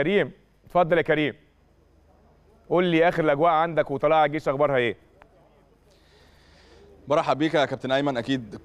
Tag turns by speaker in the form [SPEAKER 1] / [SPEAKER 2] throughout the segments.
[SPEAKER 1] كريم اتفضل يا كريم قول لي اخر الاجواء عندك وطلائع الجيش اخبارها ايه برحب بيك يا كابتن ايمن اكيد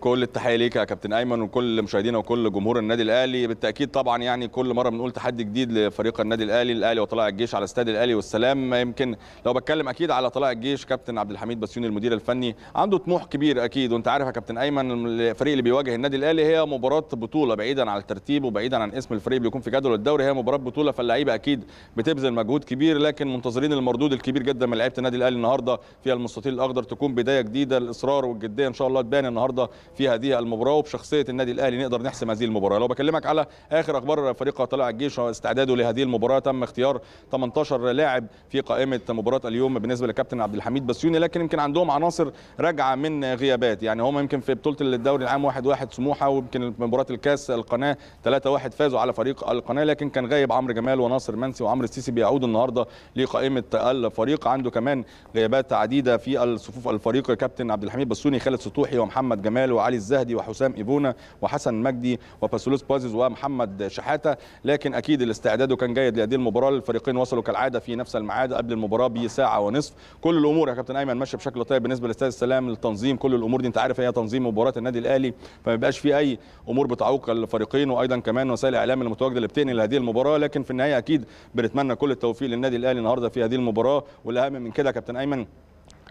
[SPEAKER 1] كل التحيه ليك يا كابتن ايمن وكل مشاهدينا وكل جمهور النادي الاهلي بالتاكيد طبعا يعني كل مره بنقول تحدي جديد لفريق النادي الاهلي الاهلي وطلائع الجيش على استاد الاهلي والسلام يمكن لو بتكلم اكيد على طلائع الجيش كابتن عبد الحميد بسيوني المدير الفني عنده طموح كبير اكيد وانت عارف يا كابتن ايمن الفريق اللي بيواجه النادي الاهلي هي مباراه بطوله بعيدا عن الترتيب وبعيدا عن اسم الفريق بيكون في جدول الدوري هي مباراه بطوله فاللعيبه اكيد بتبذل مجهود كبير لكن منتظرين المردود الكبير جدا من لعيبه النادي الاهلي النهارده فيها المستطيل الاخضر تكون بدايه جديده الاصرار والجديه ان شاء الله تبان النهارده في هذه المباراه وبشخصيه النادي الاهلي نقدر نحسم هذه المباراه لو بكلمك على اخر اخبار فريق طلع الجيش واستعداده لهذه المباراه تم اختيار 18 لاعب في قائمه مباراه اليوم بالنسبه للكابتن عبد الحميد بسيوني لكن يمكن عندهم عناصر راجعه من غيابات يعني هم يمكن في بطوله الدوري العام 1-1 سموحه ويمكن مباراه الكاس القناه 3-1 فازوا على فريق القناه لكن كان غايب عمرو جمال وناصر منسي وعمرو السيسي بيعود النهارده لقائمه الفريق عنده كمان غيابات عديده في صفوف الفريق كابتن عبد الحميد بسوني خالد سطوحي ومحمد جمال وعلي الزهدي وحسام ايبونا وحسن مجدي وباسولوس بازيز ومحمد شحاته لكن اكيد الاستعداد كان جيد لهذه المباراه الفريقين وصلوا كالعاده في نفس الميعاد قبل المباراه بساعه ونصف كل الامور يا كابتن ايمن ماشيه بشكل طيب بالنسبه للاستاذ السلام التنظيم كل الامور دي انت عارف هي تنظيم مباراه النادي الاهلي فما بيبقاش في اي امور بتعوق الفريقين وايضا كمان وسائل الاعلام المتواجده اللي بتنقل لهذه المباراه لكن في النهايه اكيد بنتمنى كل التوفيق للنادي الاهلي النهارده في هذه المباراه والاهم من كده كابتن ايمن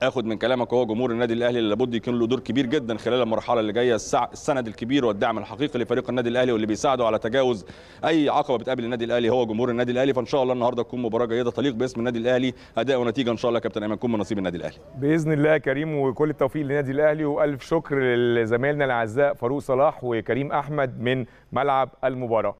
[SPEAKER 1] اخد من كلامك هو جمهور النادي الاهلي اللي لابد يكون له دور كبير جدا خلال المرحله اللي جايه السند الكبير والدعم الحقيقي لفريق النادي الاهلي واللي بيساعده على تجاوز اي عقبه بتقابل النادي الاهلي هو جمهور النادي الاهلي فان شاء الله النهارده تكون مباراه جيده تليق باسم النادي الاهلي اداء ونتيجه ان شاء الله كابتن ايمن تكون من نصيب النادي الاهلي باذن الله يا كريم وكل التوفيق للنادي الاهلي والف شكر لزمايلنا الاعزاء فاروق صلاح وكريم احمد من ملعب المباراه